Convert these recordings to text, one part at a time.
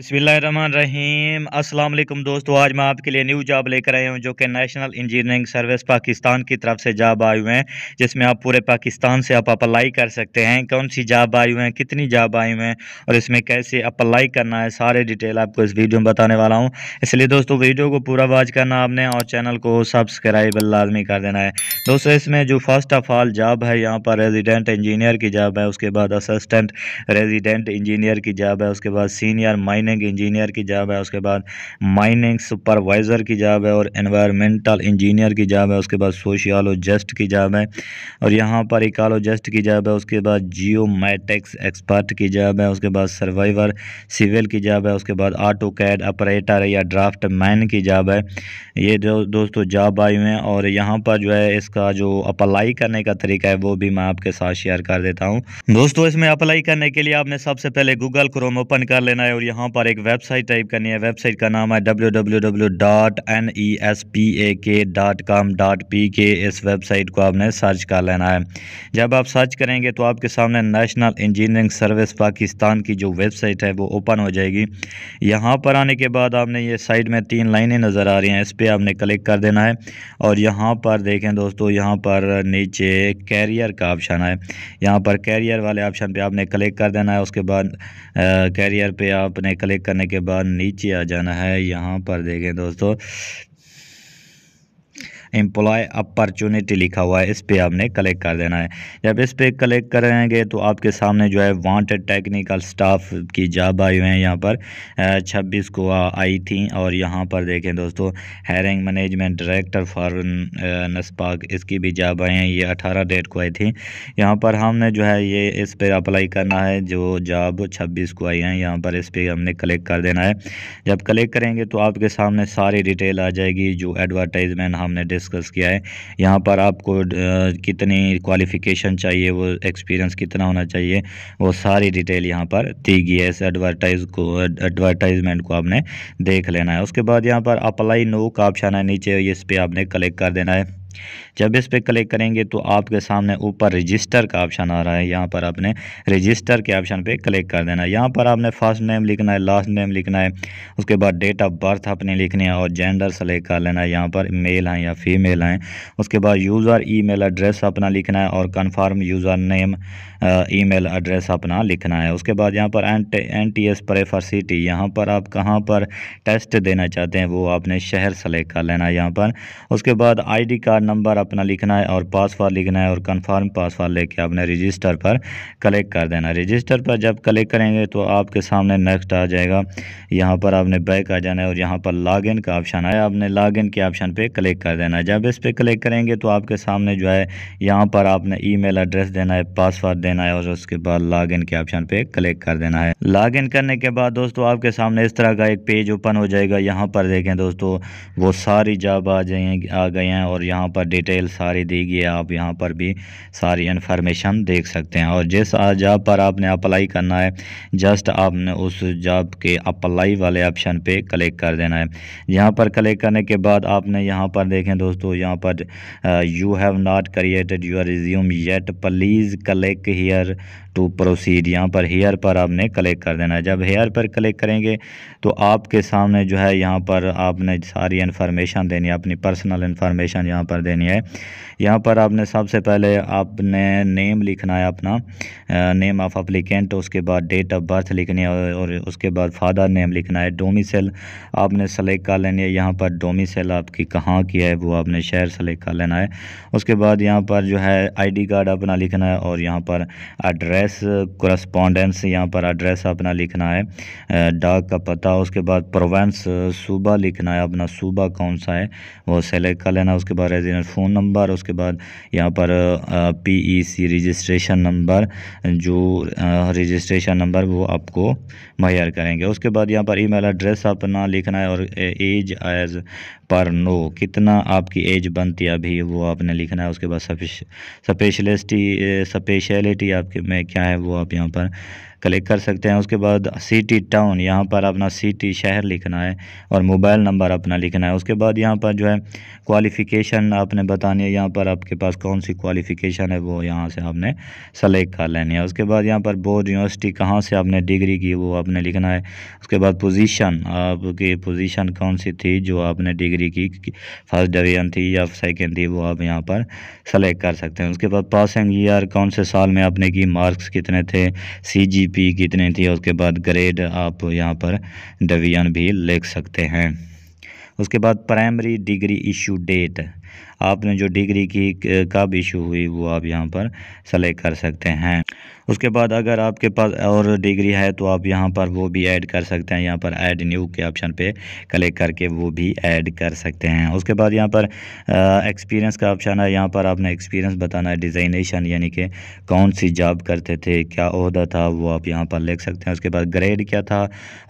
बसमीम अल्लाम दोस्तों आज मैं आपके लिए न्यू जॉब लेकर आया हूँ जो कि नेशनल इंजीनियरिंग सर्विस पाकिस्तान की तरफ से जॉब आए हुए हैं जिसमें आप पूरे पाकिस्तान से आप अप्लाई कर सकते हैं कौन सी जॉब आई हुए हैं कितनी जॉब आई हुए हैं और इसमें कैसे अप्लाई करना है सारे डिटेल आपको इस वीडियो में बताने वाला हूँ इसलिए दोस्तों वीडियो को पूरा वॉच करना आपने और चैनल को सब्सक्राइब लाजमी कर देना है दोस्तों इसमें जो फर्स्ट ऑफ ऑल जॉब है यहाँ पर रेजिडेंट इंजीनियर की जॉब है उसके बाद असिस्टेंट रेजिडेंट इंजीनियर की जॉब है उसके बाद सीनियर माइनर माइनिंग इंजीनियर की जॉब है उसके बाद माइनिंग सुपरवाइज़र की जॉब है और इन्वायरमेंटल इंजीनियर की जॉब है उसके बाद सोशियोलॉजिस्ट की जॉब है और यहाँ पर इकालोजिस्ट की जॉब है उसके बाद जियोमेटिक्स एक्सपर्ट की जॉब है उसके बाद सर्वाइवर सिविल की जॉब है उसके बाद ऑटो कैड ऑपरेटर या ड्राफ्ट मैन की जॉब है ये दो, दोस्तों जॉब आई हुए हैं और यहाँ पर जो है इसका जो अप्लाई करने का तरीका है वो भी मैं आपके साथ शेयर कर देता हूँ दोस्तों इसमें अप्लाई करने के लिए आपने सबसे पहले गूगल क्रोम ओपन कर लेना है और यहाँ पर पर एक वेबसाइट टाइप करनी है वेबसाइट का नाम है W W W dot N E S P A K com dot P के इस वेबसाइट को आपने सर्च कर लेना है जब आप सर्च करेंगे तो आपके सामने नेशनल इंजीनियरिंग सर्विस पाकिस्तान की जो वेबसाइट है वो ओपन हो जाएगी यहाँ पर आने के बाद आपने ये साइड में तीन लाइनें नज़र आ रही हैं इस पर आपने क्लिक कर देना है और यहाँ पर देखें दोस्तों यहाँ पर नीचे कैरियर का ऑप्शन है यहाँ पर कैरियर वाले ऑप्शन पर आपने क्लिक कर देना है उसके बाद कैरियर पर आपने क्लिक करने के बाद नीचे आ जाना है यहाँ पर देखें दोस्तों एम्प्लॉय अपॉर्चुनिटी लिखा हुआ है इस पर आपने कलेक्ट कर देना है जब इस पर कलेक्ट करेंगे तो आपके सामने जो है वांटेड टेक्निकल स्टाफ की जॉब आई हुई है यहाँ पर छब्बीस को आई थी और यहाँ पर देखें दोस्तों hiring management director for NESPAK इसकी भी जॉब आई हैं ये अठारह डेट को आई थी यहाँ पर हमने जो है ये इस पर अप्लाई करना है जो जॉब छब्बीस को आई है यहाँ पर इस पर हमने कलेक्ट कर देना है जब कलेक्ट करेंगे तो आपके सामने सारी डिटेल आ जाएगी जो एडवर्टाइजमेंट हमने डिस्कस किया है यहाँ पर आपको कितनी क्वालिफ़िकेशन चाहिए वो एक्सपीरियंस कितना होना चाहिए वो सारी डिटेल यहाँ पर दी गई है एडवर्टाइज को एडवर्टाइजमेंट को आपने देख लेना है उसके बाद यहाँ पर अप्लाई नो का ऑप्शन है नीचे इस पर आपने कलेक्ट कर देना है जब इस पर क्लिक करेंगे तो आपके सामने ऊपर रजिस्टर का ऑप्शन आ रहा है यहाँ पर आपने रजिस्टर के ऑप्शन पे क्लिक कर देना है यहाँ पर आपने फर्स्ट नेम लिखना है लास्ट नेम लिखना है उसके बाद डेट ऑफ बर्थ अपने लिखनी है और जेंडर सेलेक्ट कर लेना है यहाँ पर मेल हैं या फीमेल हैं उसके बाद यूज़र मेल एड्रेस अपना लिखना है और confirm user name mail address अपना लिखना है उसके बाद यहाँ पर N T S prefer city यहाँ पर आप कहाँ पर टेस्ट देना चाहते हैं वो आपने शहर सेलेक्ट कर लेना है यहाँ पर उसके बाद I D card card number अपना लिखना है और पासवर्ड लिखना है और कंफर्म पासवर्ड लेके आपने रजिस्टर पर क्लिक कर देना रजिस्टर पर जब क्लिक करेंगे तो आपके सामने नेक्स्ट आ जाएगा यहाँ पर आपने बैक आ जाना है और यहाँ पर लॉगिन का ऑप्शन आया आपने लॉगिन के ऑप्शन पर क्लिक कर देना है जब इस पर क्लिक करेंगे तो आपके सामने जो है यहाँ पर आपने ईमेल एड्रेस देना है पासवर्ड देना है और उसके बाद लॉगिन के ऑप्शन पर क्लिक कर देना है लॉगिन करने के बाद दोस्तों आपके सामने इस तरह का एक पेज ओपन हो जाएगा यहाँ पर देखें दोस्तों वो सारी जॉब आ जाए आ गए हैं और यहाँ पर डिटेल सारी दी गई है आप यहाँ पर भी सारी इन्फॉर्मेशन देख सकते हैं और जिस जॉब पर आपने अप्लाई करना है जस्ट आपने उस जॉब के अप्लाई वाले ऑप्शन पे क्लिक कर देना है यहाँ पर क्लिक करने के बाद आपने यहाँ पर देखें दोस्तों यहाँ पर you have not created your resume yet please click here to proceed यहाँ पर हेयर पर आपने क्लिक कर देना है जब हेयर पर क्लिक करेंगे तो आपके सामने जो है यहाँ पर आपने सारी इन्फॉर्मेशन देनी है अपनी पर्सनल इन्फॉर्मेशन यहाँ पर देनी है यहाँ पर आपने सबसे पहले आपने नेम लिखना है अपना नेम ऑफ अप्लीकेंट उसके बाद डेट ऑफ बर्थ लिखनी है और उसके बाद फादर नेम लिखना है डोमिसल आपने सेलेक्ट कर लेनी है यहाँ पर डोमिसल आपकी कहाँ की है वो आपने शहर सेलेक्ट कर लेना है उसके बाद यहाँ पर जो है आईडी कार्ड अपना लिखना है और यहाँ पर एड्रेस एड्रेस क्रस्पॉन्डेंस यहाँ पर एड्रेस अपना लिखना है डाक का पता उसके बाद प्रोवेंस सूबा लिखना है अपना सूबा कौन सा है वो सेलेक्ट कर लेना उसके बाद रेजिडेंट फ़ोन नंबर उसके बाद यहाँ पर P E C registration number जो रजिस्ट्रेशन नंबर वो आपको मुहैया करेंगे उसके बाद यहाँ पर ईमेल एड्रेस अपना लिखना है और एज एज पर नो कितना आपकी एज बनती है अभी वो आपने लिखना है उसके बाद स्पेशलिस्टी स्पेशलिटी आपके में क्या है वो आप यहाँ पर क्लिक कर सकते हैं उसके बाद सिटी टाउन यहाँ पर अपना सिटी शहर लिखना है और मोबाइल नंबर अपना लिखना है उसके बाद यहाँ पर जो है क्वालिफ़िकेशन आपने बतानी है यहाँ पर आपके पास कौन सी क्वालिफ़िकेशन है वो यहाँ से आपने सेलेक्ट कर लेनी है उसके बाद यहाँ पर बोर्ड यूनिवर्सिटी कहाँ से आपने डिग्री की वो आपने लिखना है उसके बाद पोजीशन आपकी पोजीशन कौन सी थी जो आपने डिग्री की फर्स्ट डिवीजन थी या सेकेंड थी वो आप यहाँ पर सेलेक्ट कर सकते हैं उसके बाद पासिंग ईयर कौन से साल में आपने की मार्क्स कितने थे सी पी कितने थी उसके बाद ग्रेड आप यहाँ पर डिवीजन भी लिख सकते हैं उसके बाद प्राइमरी डिग्री इशू डेट आपने जो डिग्री की कब इशू हुई वो आप यहाँ पर सेलेक्ट कर सकते हैं उसके बाद अगर आपके पास और डिग्री है तो आप यहाँ पर वो भी ऐड कर सकते हैं यहाँ पर ऐड न्यू के ऑप्शन पे क्लिक करके वो भी ऐड कर सकते हैं उसके बाद यहाँ पर एक्सपीरियंस का ऑप्शन है यहाँ पर आपने एक्सपीरियंस बताना है डिजाइनेशन यानी कि कौन सी जॉब करते थे क्या अहदा था वो आप यहाँ पर लिख सकते हैं उसके बाद ग्रेड क्या था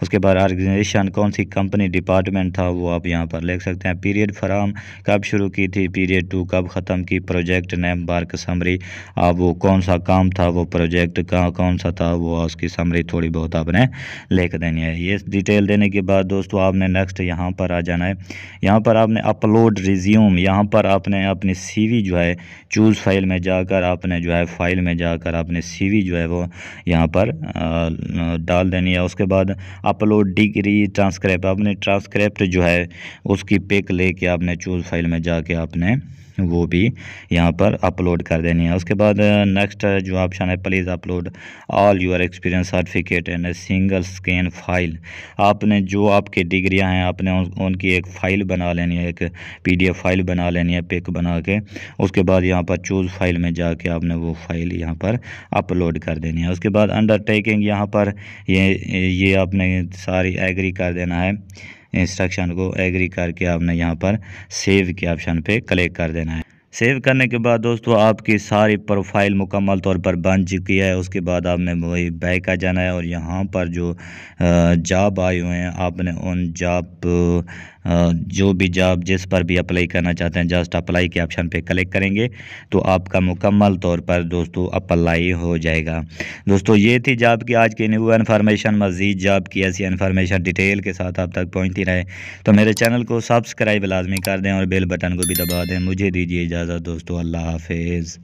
उसके बाद ऑर्गेनाइजेशन कौन सी कंपनी डिपार्टमेंट था वो आप यहाँ पर लिख सकते हैं पीरियड फराम कब शुरू की थी पीरियड टू कब ख़त्म की प्रोजेक्ट नेम बार्क समरी आप वो कौन सा काम था वो प्रोजेक्ट सब्जेक्ट का कौन सा था वो उसकी समरी थोड़ी बहुत आपने लिख देनी है ये डिटेल देने के बाद दोस्तों आपने नेक्स्ट यहाँ पर आ जाना है यहाँ पर आपने अपलोड रिज्यूम यहाँ पर आपने अपनी सी जो है चूज़ फाइल में जाकर आपने जो है फाइल में जाकर आपने सी जो है वो यहाँ पर डाल देनी है उसके बाद अपलोड डिग्री ट्रांसक्रिप्ट आपने ट्रांसक्रिप्ट जो है उसकी पिक लेके आपने चूज़ फाइल में जाके आपने वो भी यहाँ पर अपलोड कर देनी है उसके बाद नेक्स्ट uh, uh, जो ऑप्शन है please upload all your experience certificate and single scan file आपने जो आपकी डिग्रियाँ हैं आपने उन, उनकी एक फ़ाइल बना लेनी है एक पीडीएफ फाइल बना लेनी है पिक बना के उसके बाद यहाँ पर चूज़ फाइल में जाके आपने वो फाइल यहाँ पर अपलोड कर देनी है उसके बाद अंडरटेकिंग यहाँ पर ये ये आपने सारी एग्री कर देना है इंस्ट्रक्शन को एग्री करके आपने यहाँ पर सेव के ऑप्शन पे क्लिक कर देना है सेव करने के बाद दोस्तों आपकी सारी प्रोफाइल मुकम्मल तौर पर बन चुकी है उसके बाद आपने वही बैक आ जाना है और यहाँ पर जो जॉब आए हुए हैं आपने उन जॉब जो भी जॉब जिस पर भी अप्लाई करना चाहते हैं जस्ट अप्लाई के ऑप्शन पे क्लिक करेंगे तो आपका मुकम्मल तौर पर दोस्तों अप्लाई हो जाएगा दोस्तों ये थी जॉब की आज की न्यू इन्फॉर्मेशन मज़ीद जॉब की ऐसी इन्फॉर्मेशन डिटेल के साथ आप तक पहुँचती रहे तो मेरे चैनल को सब्सक्राइब लाजमी कर दें और बेल बटन को भी दबा दें मुझे दीजिए इजाज़त दोस्तों अल्लाह हाफिज़